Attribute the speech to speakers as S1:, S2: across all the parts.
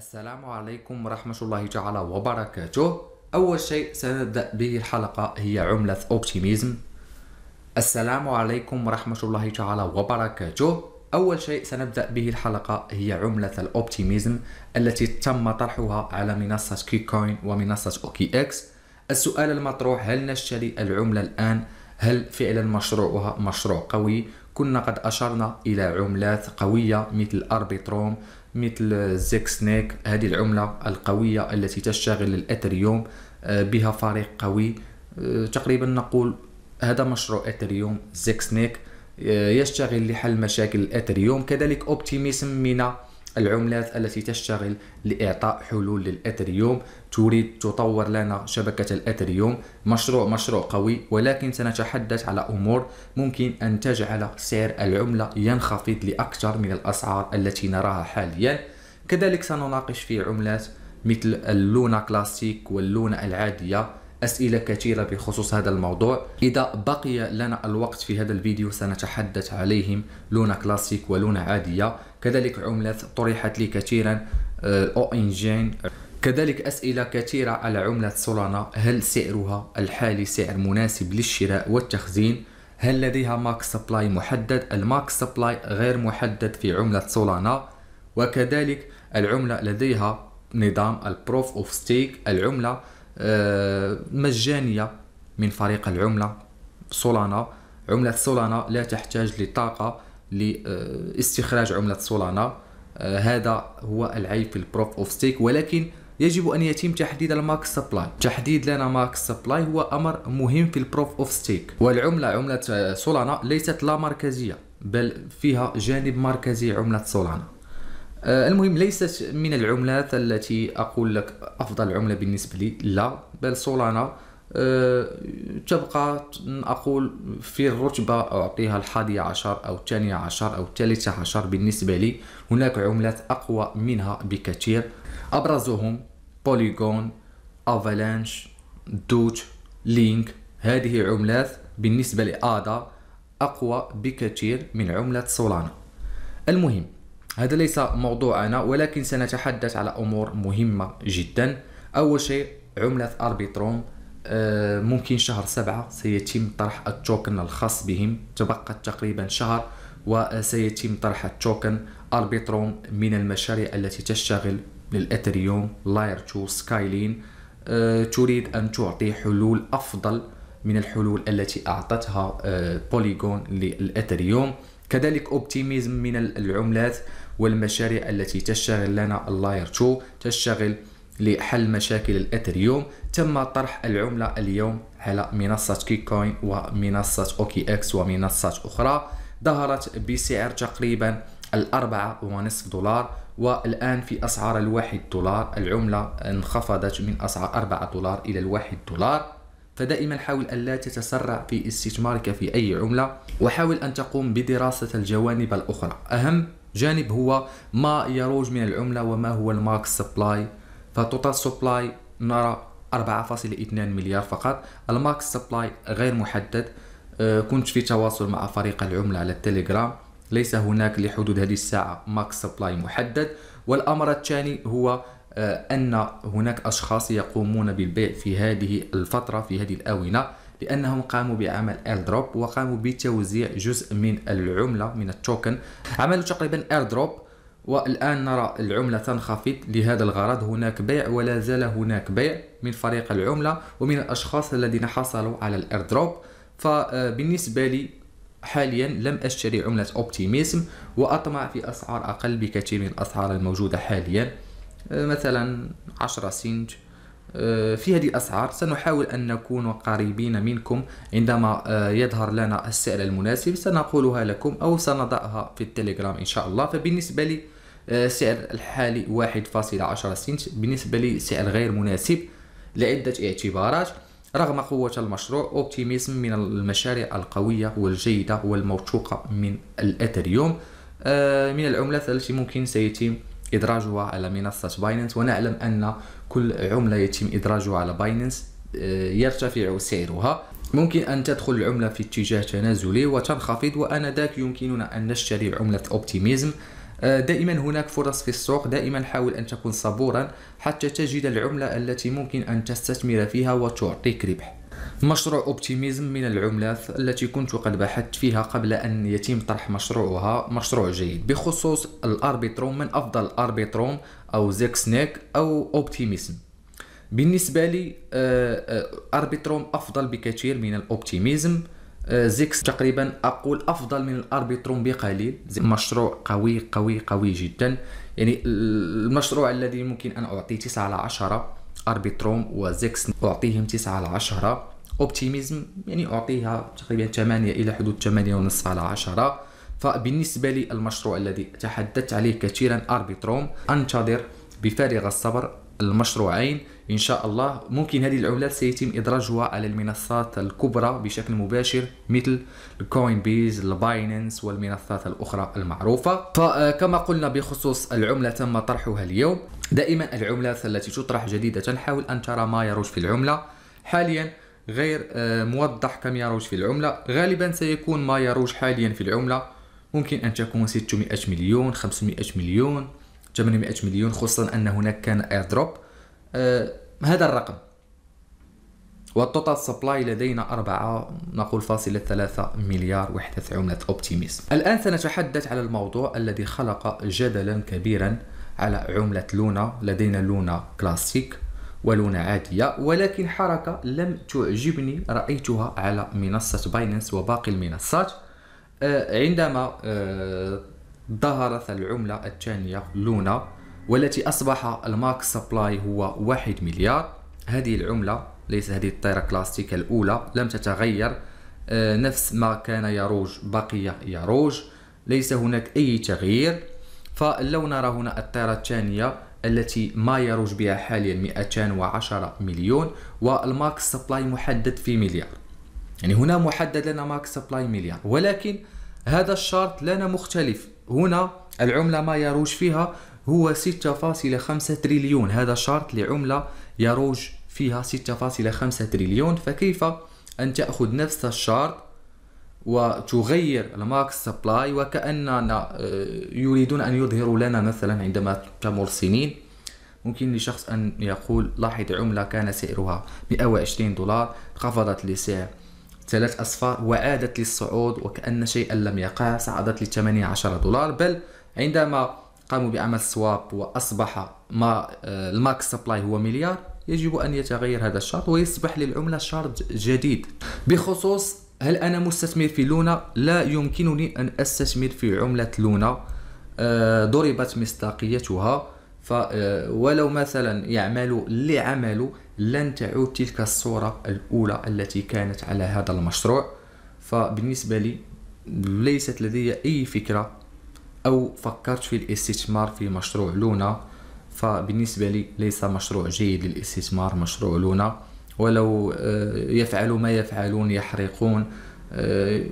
S1: السلام عليكم ورحمة الله تعالى وبركاته أول شيء سنبدأ به الحلقة هي عملة أوبتيميزم السلام عليكم ورحمة الله تعالى وبركاته أول شيء سنبدأ به الحلقة هي عملة الأوبتيميزم التي تم طرحها على منصة كيكوين ومنصة أوكي إكس السؤال المطروح هل نشتري العملة الآن هل فعلا مشروعها مشروع قوي كنا قد أشرنا إلى عملات قوية مثل أربيتروم مثل زيك سنيك هذه العملة القوية التي تشتغل الأثريوم آه، بها فريق قوي آه، تقريبا نقول هذا مشروع أثريوم زيك سنيك آه، يشتغل لحل مشاكل الأثريوم كذلك أوبتيميسم من العملات التي تشتغل لإعطاء حلول للأثريوم تريد تطور لنا شبكة الأثريوم مشروع مشروع قوي ولكن سنتحدث على أمور ممكن أن تجعل سعر العملة ينخفض لأكثر من الأسعار التي نراها حاليا كذلك سنناقش في عملات مثل اللونة كلاسيك واللونة العادية أسئلة كثيرة بخصوص هذا الموضوع إذا بقي لنا الوقت في هذا الفيديو سنتحدث عليهم لونة كلاسيك ولونة عادية كذلك عملات طرحت لي كثيرا آه، او انجين كذلك أسئلة كثيرة على عملة سولانا هل سعرها الحالي سعر مناسب للشراء والتخزين هل لديها ماكس سبلاي محدد الماكس سبلاي غير محدد في عملة سولانا وكذلك العملة لديها نظام البروف اوف ستيك العملة آه، مجانية من فريق العملة سولانا عملة سولانا لا تحتاج لطاقة لاستخراج عمله سولانا آه، هذا هو العيب في البروف اوف ستيك ولكن يجب ان يتم تحديد المارك سبلاي تحديد لنا ماكس سبلاي هو امر مهم في البروف اوف ستيك والعمله عمله سولانا ليست لا مركزيه بل فيها جانب مركزي عمله سولانا آه، المهم ليست من العملات التي اقول لك افضل عمله بالنسبه لي لا بل سولانا آه، تبقى أقول في الرتبة أعطيها الحادية عشر أو الثانية عشر أو الثالثة عشر بالنسبة لي هناك عملات أقوى منها بكثير أبرزهم بوليغون أفالانش دوت لينك هذه عملات بالنسبة لآدا أقوى بكثير من عملة سولانا المهم هذا ليس موضوعنا ولكن سنتحدث على أمور مهمة جدا أول شيء عملة أربيتروم آه، ممكن شهر سبعة سيتم طرح التوكن الخاص بهم تبقى تقريبا شهر وسيتم طرح التوكن أربيتروم من المشاريع التي تشتغل للإثريوم لاير 2 سكايلين آه، تريد أن تعطي حلول أفضل من الحلول التي أعطتها آه، بوليغون للإثريوم كذلك اوبتيميزم من العملات والمشاريع التي تشتغل لنا اللاير 2 تشتغل لحل مشاكل الاثريوم تم طرح العملة اليوم على منصة كيكوين ومنصة اوكي اكس ومنصات اخرى ظهرت بسعر تقريبا الأربعة ونصف دولار والآن في أسعار الواحد دولار العملة انخفضت من أسعار أربعة دولار إلى الواحد دولار فدائما حاول ألا تتسرع في استثمارك في أي عملة وحاول أن تقوم بدراسة الجوانب الأخرى أهم جانب هو ما يروج من العملة وما هو الماكس سبلاي فتوتال سبلاي نرى 4.2 مليار فقط الماكس سبلاي غير محدد أه، كنت في تواصل مع فريق العملة على التليجرام ليس هناك لحدود هذه الساعة ماكس سبلاي محدد والأمر الثاني هو أه، أن هناك أشخاص يقومون بالبيع في هذه الفترة في هذه الآونة لأنهم قاموا بعمل دروب وقاموا بتوزيع جزء من العملة من التوكن عملوا تقريبا دروب والآن نرى العملة تنخفض لهذا الغرض هناك بيع ولا زال هناك بيع من فريق العملة ومن الأشخاص الذين حصلوا على الإيردروب فبالنسبة آه، لي حاليا لم أشتري عملة أوبتيميزم وأطمع في أسعار أقل بكثير من الأسعار الموجودة حاليا آه، مثلا 10 سنت آه، في هذه الأسعار سنحاول أن نكون قريبين منكم عندما يظهر لنا السعر المناسب سنقولها لكم أو سنضعها في التليجرام إن شاء الله فبالنسبة لي سعر الحالي 1.10 سنت بالنسبة لي سعر غير مناسب لعدة اعتبارات رغم قوة المشروع أوبتيميزم من المشاريع القوية والجيدة والموثوقة من الأثريوم آه، من العملات التي ممكن سيتم إدراجها على منصة بايننس ونعلم أن كل عملة يتم إدراجها على بايننس آه، يرتفع سعرها ممكن أن تدخل العملة في اتجاه تنازلي وتنخفض وأنذاك يمكننا أن نشتري عملة أوبتيميزم آه، دائما هناك فرص في السوق دائما حاول أن تكون صبورا حتى تجد العملة التي ممكن أن تستثمر فيها وتعطيك ربح مشروع اوبتيميزم من العملات التي كنت قد بحثت فيها قبل ان يتم طرح مشروعها مشروع جيد بخصوص الاربيتروم من افضل الاربيتروم او زيك سنيك او اوبتيميزم بالنسبه لي آه، آه، اربيتروم افضل بكثير من الاوبتيميزم آه، زيكس تقريبا اقول افضل من الاربيتروم بقليل مشروع قوي قوي قوي جدا يعني المشروع الذي ممكن ان اعطيه 9 على 10 اربيتروم وزيكس اعطيهم 9 على 10 اوبتيميزم يعني اعطيها تقريبا 8 الى حدود 8 ونصف على 10 فبالنسبه لي المشروع الذي تحدثت عليه كثيرا اربيتروم انتظر بفارغ الصبر المشروعين ان شاء الله ممكن هذه العملات سيتم ادراجها على المنصات الكبرى بشكل مباشر مثل الكوين بيز الباينانس والمنصات الاخرى المعروفه فكما قلنا بخصوص العمله تم طرحها اليوم دائما العملات التي تطرح جديده حاول ان ترى ما يروج في العمله حاليا غير آه، موضح كم يروج في العمله غالبا سيكون ما يروج حاليا في العمله ممكن ان تكون 600 مليون 500 مليون 800 مليون خصوصا ان هناك كان اير دروب آه، هذا الرقم والتوتال سبلاي لدينا أربعة نقول فاصلة ثلاثة مليار وحدة عملة أوبتيميزم الآن سنتحدث على الموضوع الذي خلق جدلا كبيرا على عملة لونا لدينا لونا كلاسيك ولونا عادية ولكن حركة لم تعجبني رأيتها على منصة بايننس وباقي المنصات آه، عندما آه، ظهرت العملة الثانية لونا والتي أصبح المارك سبلاي هو واحد مليار هذه العملة ليس هذه الطائرة كلاستيك الأولى لم تتغير آه، نفس ما كان يروج بقي يروج ليس هناك أي تغيير فلو نرى هنا الطائرة الثانية التي ما يروج بها حاليا 210 مليون والمارك سبلاي محدد في مليار يعني هنا محدد لنا ماكس سبلاي مليار ولكن هذا الشرط لنا مختلف هنا العملة ما يروج فيها هو 6.5 تريليون هذا شرط لعملة يروج فيها 6.5 تريليون فكيف أن تأخذ نفس الشرط وتغير الماكس سبلاي وكأننا آه، يريدون أن يظهروا لنا مثلا عندما تمر سنين ممكن لشخص أن يقول لاحظ عملة كان سعرها 120 دولار خفضت لسعر ثلاث أصفار وعادت للصعود وكأن شيئا لم يقع صعدت ل 18 دولار بل عندما قاموا بعمل سواب واصبح ما آه، الماكس سبلاي هو مليار يجب ان يتغير هذا الشرط ويصبح للعمله شرط جديد بخصوص هل انا مستثمر في لونا لا يمكنني ان استثمر في عمله لونا آه، ضربت مصداقيتها ف آه، ولو مثلا يعمل لعمله لن تعود تلك الصورة الأولى التي كانت على هذا المشروع فبالنسبة لي ليست لدي أي فكرة او فكرت في الاستثمار في مشروع لونا فبالنسبه لي ليس مشروع جيد للاستثمار مشروع لونا ولو آه، يفعل ما يفعلون يحرقون آه،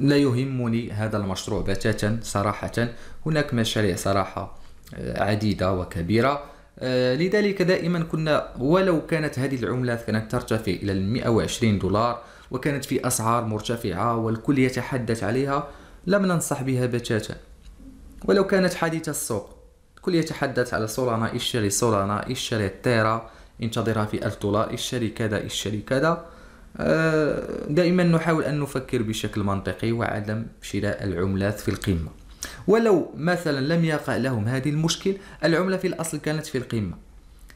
S1: لا يهمني هذا المشروع بتاتا صراحه هناك مشاريع صراحه آه، عديده وكبيره لذلك دائما كنا ولو كانت هذه العملات كانت ترتفع الى 120 دولار وكانت في اسعار مرتفعه والكل يتحدث عليها لم ننصح بها بتاتا ولو كانت حديثة السوق الكل يتحدث على سولانا اشتري سولانا اشتري التيرا انتظرها في ألف دولار اشتري كذا اشتري كذا آه، دائما نحاول أن نفكر بشكل منطقي وعدم شراء العملات في القمة ولو مثلا لم يقع لهم هذه المشكل العملة في الأصل كانت في القمة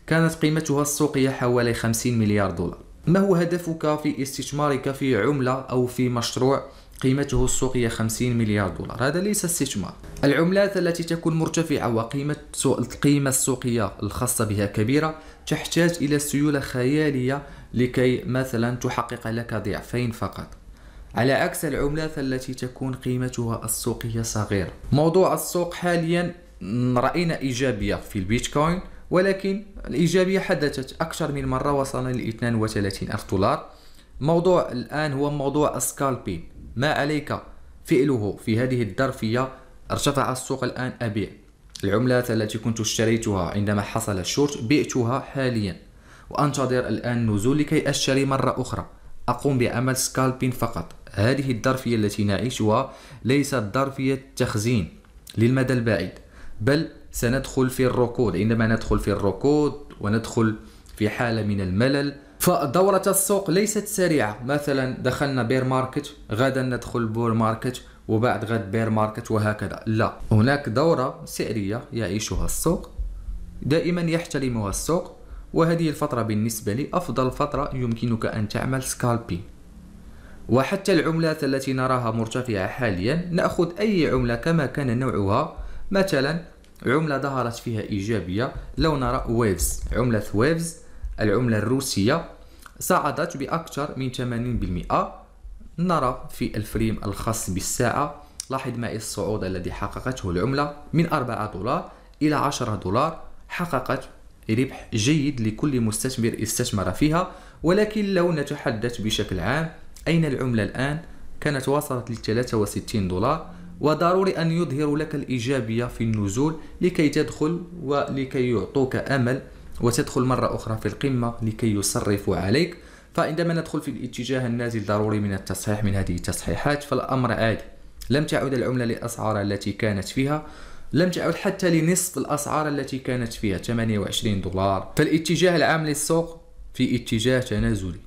S1: كانت قيمتها السوقية حوالي 50 مليار دولار ما هو هدفك في استثمارك في عملة أو في مشروع قيمته السوقية 50 مليار دولار هذا ليس استثمار العملات التي تكون مرتفعة وقيمة القيمة السوقية الخاصة بها كبيرة تحتاج إلى سيولة خيالية لكي مثلا تحقق لك ضعفين فقط على عكس العملات التي تكون قيمتها السوقية صغيرة موضوع السوق حاليا رأينا إيجابية في البيتكوين ولكن الإيجابية حدثت أكثر من مرة وصلنا ل 32 ألف دولار موضوع الآن هو موضوع السكالبين ما عليك فعله في هذه الظرفية ارتفع السوق الآن أبيع العملات التي كنت اشتريتها عندما حصل الشورت بعتها حاليا وأنتظر الآن نزول لكي أشتري مرة أخرى أقوم بعمل سكالبين فقط هذه الظرفية التي نعيشها ليست ظرفية تخزين للمدى البعيد بل سندخل في الركود عندما ندخل في الركود وندخل في حالة من الملل فدورة السوق ليست سريعة مثلا دخلنا بير ماركت غدا ندخل بول ماركت وبعد غد بير ماركت وهكذا لا هناك دورة سعرية يعيشها السوق دائما يحترمها السوق وهذه الفترة بالنسبة لي أفضل فترة يمكنك أن تعمل سكالبين وحتى العملات التي نراها مرتفعة حاليا نأخذ أي عملة كما كان نوعها مثلا عملة ظهرت فيها إيجابية لو نرى ويفز عملة ويفز العملة الروسية صعدت بأكثر من 80% نرى في الفريم الخاص بالساعة لاحظ معي الصعود الذي حققته العملة من 4 دولار إلى 10 دولار حققت ربح جيد لكل مستثمر استثمر فيها ولكن لو نتحدث بشكل عام أين العملة الآن؟ كانت وصلت ل 63 دولار وضروري أن يظهر لك الإيجابية في النزول لكي تدخل ولكي يعطوك أمل وتدخل مرة أخرى في القمة لكي يصرفوا عليك فعندما ندخل في الاتجاه النازل ضروري من التصحيح من هذه التصحيحات فالأمر عادي لم تعد العملة للأسعار التي كانت فيها لم تعد حتى لنصف الأسعار التي كانت فيها 28 دولار فالاتجاه العام للسوق في اتجاه تنازلي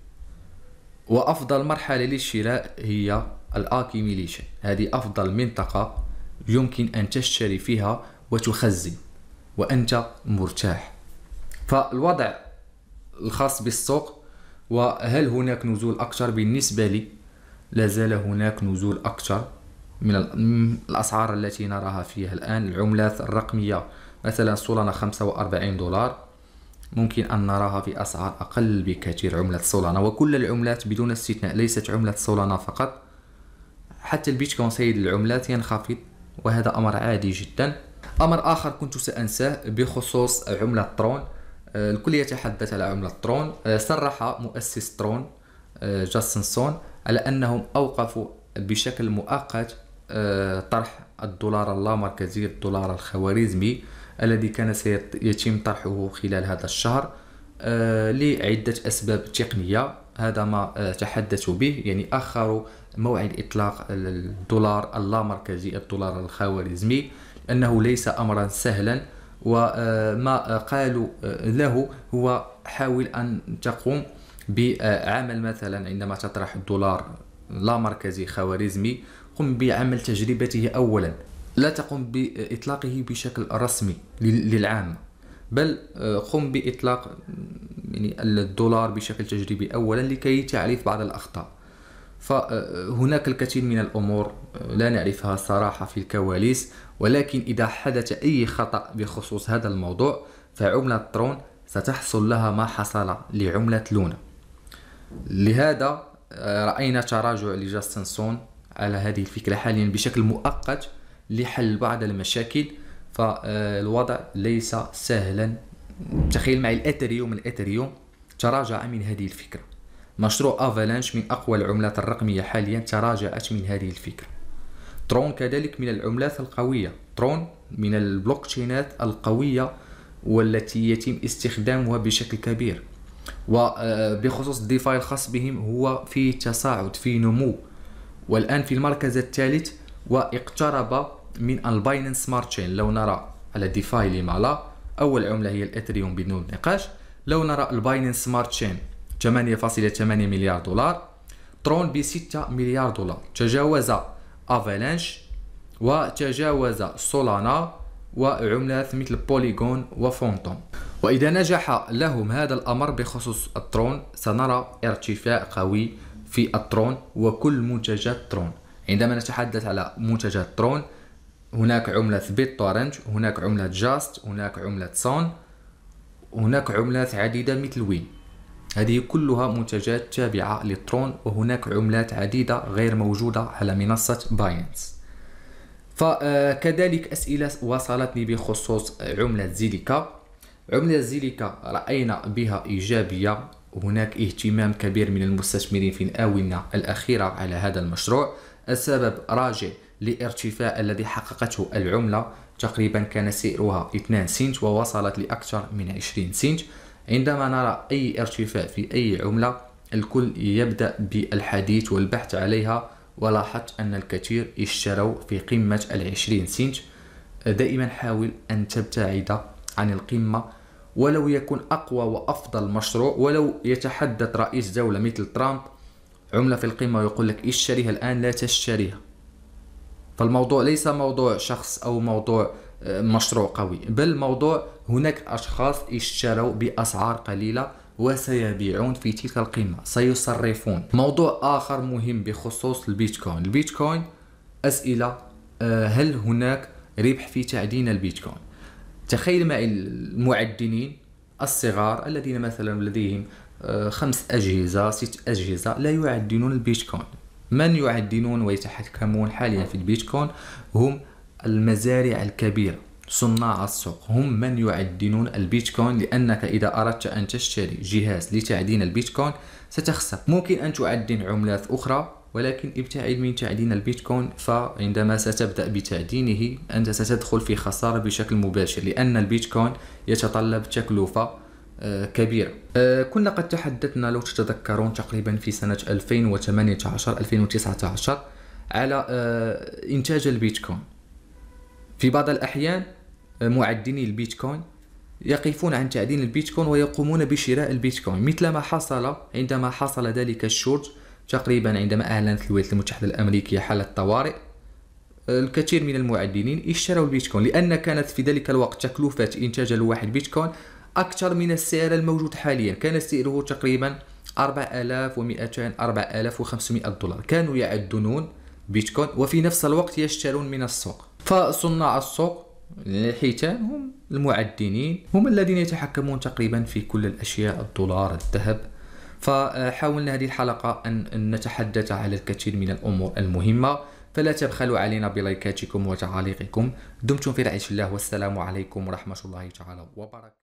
S1: وأفضل مرحلة للشراء هي الأكيميليشن هذه أفضل منطقة يمكن أن تشتري فيها وتخزن وأنت مرتاح فالوضع الخاص بالسوق وهل هناك نزول اكثر بالنسبه لي لا زال هناك نزول اكثر من الاسعار التي نراها فيها الان العملات الرقميه مثلا سولانا 45 دولار ممكن ان نراها في اسعار اقل بكثير عمله سولانا وكل العملات بدون استثناء ليست عمله سولانا فقط حتى البيتكوين سيد العملات ينخفض وهذا امر عادي جدا امر اخر كنت سانساه بخصوص عمله ترون آه، الكل يتحدث على عملة ترون آه، صرح مؤسس ترون آه، جاستن سون على أنهم أوقفوا بشكل مؤقت طرح الدولار اللامركزي الدولار الخوارزمي الذي كان سيتم طرحه خلال هذا الشهر لعدة أسباب تقنية هذا ما تحدثوا به يعني أخروا موعد إطلاق الدولار اللامركزي الدولار الخوارزمي أنه ليس أمرا سهلا وما قالوا له هو حاول أن تقوم بعمل مثلا عندما تطرح الدولار لا مركزي خوارزمي قم بعمل تجربته أولا لا تقم بإطلاقه بشكل رسمي للعامة بل قم بإطلاق يعني الدولار بشكل تجريبي أولا لكي تعرف بعض الأخطاء فهناك الكثير من الأمور لا نعرفها صراحة في الكواليس ولكن إذا حدث أي خطأ بخصوص هذا الموضوع فعملة ترون ستحصل لها ما حصل لعملة لونا لهذا آه، رأينا تراجع لجاستن سون على هذه الفكرة حاليا بشكل مؤقت لحل بعض المشاكل فالوضع ليس سهلا تخيل معي الاثريوم الاثريوم تراجع من هذه الفكرة مشروع أفالانش من أقوى العملات الرقمية حاليا تراجعت من هذه الفكرة ترون كذلك من العملات القوية ترون من البلوك تشينات القوية والتي يتم استخدامها بشكل كبير وبخصوص آه، الديفاي الخاص بهم هو في تصاعد في نمو والآن في المركز الثالث واقترب من الباينانس سمارت تشين لو نرى على ديفاي لما لا أول عملة هي الإثريوم بدون نقاش لو نرى الباينانس سمارت تشين 8.8 مليار دولار ترون ب 6 مليار دولار تجاوز افالانش وتجاوز سولانا وعملات مثل بوليغون وفونتوم وإذا نجح لهم هذا الأمر بخصوص الترون سنرى ارتفاع قوي في الترون وكل منتجات ترون عندما نتحدث على منتجات ترون هناك عملة بيت تورنت هناك عملة جاست هناك عملة سون هناك عملات عديدة مثل وين هذه كلها منتجات تابعة للترون وهناك عملات عديدة غير موجودة على منصة باينس فكذلك أسئلة وصلتني بخصوص عملة زيليكا عملة زيليكا رأينا بها إيجابية هناك اهتمام كبير من المستثمرين في الآونة الأخيرة على هذا المشروع السبب راجع لارتفاع الذي حققته العملة تقريبا كان سعرها 2 سنت ووصلت لأكثر من 20 سنت عندما نرى أي ارتفاع في أي عملة الكل يبدأ بالحديث والبحث عليها ولاحظت أن الكثير اشتروا في قمة العشرين سنت دائما حاول أن تبتعد عن القمة ولو يكون أقوى وأفضل مشروع ولو يتحدث رئيس دولة مثل ترامب عملة في القمة ويقول لك اشتريها الآن لا تشتريها فالموضوع ليس موضوع شخص أو موضوع مشروع قوي بل الموضوع هناك أشخاص اشتروا بأسعار قليلة وسيبيعون في تلك القيمة سيصرفون موضوع آخر مهم بخصوص البيتكوين البيتكوين أسئلة آه، هل هناك ربح في تعدين البيتكوين تخيل معي المعدنين الصغار الذين مثلا لديهم آه، خمس أجهزة ست أجهزة لا يعدنون البيتكوين من يعدنون ويتحكمون حاليا في البيتكوين هم المزارع الكبيرة صناع السوق هم من يعدنون البيتكوين لأنك إذا أردت أن تشتري جهاز لتعدين البيتكوين ستخسر ممكن أن تعدن عملات أخرى ولكن ابتعد من تعدين البيتكوين فعندما ستبدأ بتعدينه أنت ستدخل في خسارة بشكل مباشر لأن البيتكوين يتطلب تكلفة آه، كبيرة آه، كنا قد تحدثنا لو تتذكرون تقريبا في سنة 2018-2019 على آه، إنتاج البيتكوين في بعض الأحيان آه، معدني البيتكوين يقفون عن تعدين البيتكوين ويقومون بشراء البيتكوين مثل ما حصل عندما حصل ذلك الشورت تقريبا عندما أعلنت الولايات المتحدة الأمريكية حالة طوارئ آه، الكثير من المعدنين اشتروا البيتكوين لأن كانت في ذلك الوقت تكلفة إنتاج الواحد بيتكوين أكثر من السعر الموجود حاليا كان سعره تقريبا 4200 4500 دولار كانوا يعدنون بيتكوين وفي نفس الوقت يشترون من السوق فصناع السوق الحيتان هم المعدنين هم الذين يتحكمون تقريبا في كل الأشياء الدولار الذهب فحاولنا هذه الحلقة أن نتحدث على الكثير من الأمور المهمة فلا تبخلوا علينا بلايكاتكم وتعاليقكم دمتم في رعاية الله والسلام عليكم ورحمة الله تعالى وبركاته